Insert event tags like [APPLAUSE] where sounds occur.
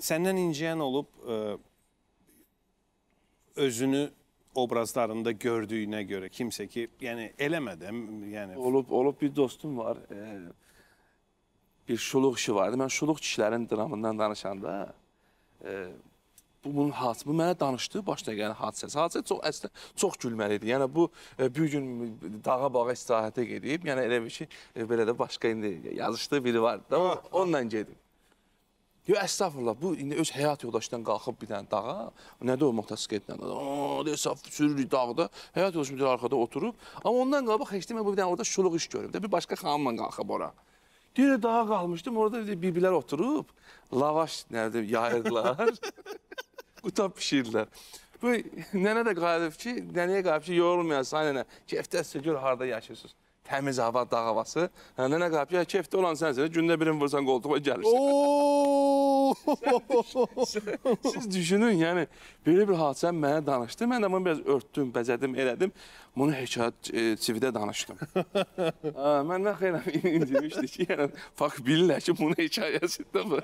Səndən incəyən olub ə, e, özünü obrazlarında gördüyünə görə kimsə ki, yəni eləmədim, yəni olub olub bir dostum var. E, bir şuluq işi vardı. Mən şuluq kişilərin dramından danışanda e, bu bunun hadisəsi bu mənə danışdı başda gələn hadisəsi. Hadisə çox əslində çox gülməli idi. Yəni bu e, bir gün dağa bağa istirahətə gedib, yəni elə bir şey e, belə də başqa indi yazışdığı biri vardı da o, onunla gedib. Yox, əstəğfurullah, bu indi öz həyat yoldaşından qalxıb bir dənə dağa, nədir o motosikletlə, deyəsə, sürürük dağda, həyat yoldaşım deyir, arxada oturub, amma ondan qabaq heç demə, bu bir dənə orada şuluq iş görüb, bir başqa xanımla qalxıb ora. Deyir, dağa qalmışdım, orada bir-birlər oturub, lavaş nədir, yayırdılar, [LAUGHS] qutab pişirdilər. Bu, nənə də qayıdıb ki, nənəyə qayıdıb ki, yorulmayasan, nənə, keyftəsiz gör, harada yaşayırsınız təmiz hava, dağ havası. Həndə nə qapıya kefdə olan sənsən, gündə birin vursan qoltuğa gəlirsən. siz, siz düşünün, yəni belə bir hadisə mənə danışdı. Mən də bunu biraz örtdüm, bəzədim, elədim. Bunu hekayət e, çividə danışdım. [LAUGHS] Hə, mən nə xeyirəm [LAUGHS] indirmişdi ki, yəni fakt bilirlər ki, bunun hekayəsidir bu.